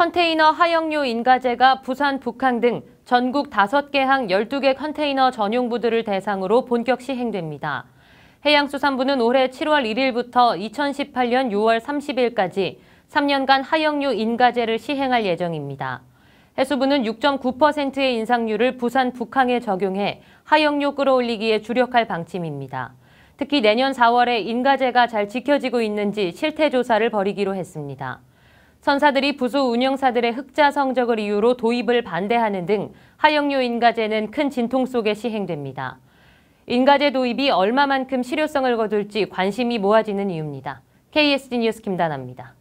컨테이너 하역류 인가제가 부산, 북항 등 전국 5개 항 12개 컨테이너 전용부들을 대상으로 본격 시행됩니다. 해양수산부는 올해 7월 1일부터 2018년 6월 30일까지 3년간 하역류 인가제를 시행할 예정입니다. 해수부는 6.9%의 인상률을 부산 북항에 적용해 하역류 끌어올리기에 주력할 방침입니다. 특히 내년 4월에 인가제가 잘 지켜지고 있는지 실태조사를 벌이기로 했습니다. 선사들이 부수 운영사들의 흑자 성적을 이유로 도입을 반대하는 등 하역료 인가제는 큰 진통 속에 시행됩니다. 인가제 도입이 얼마만큼 실효성을 거둘지 관심이 모아지는 이유입니다. KSD 뉴스 김다나입니다.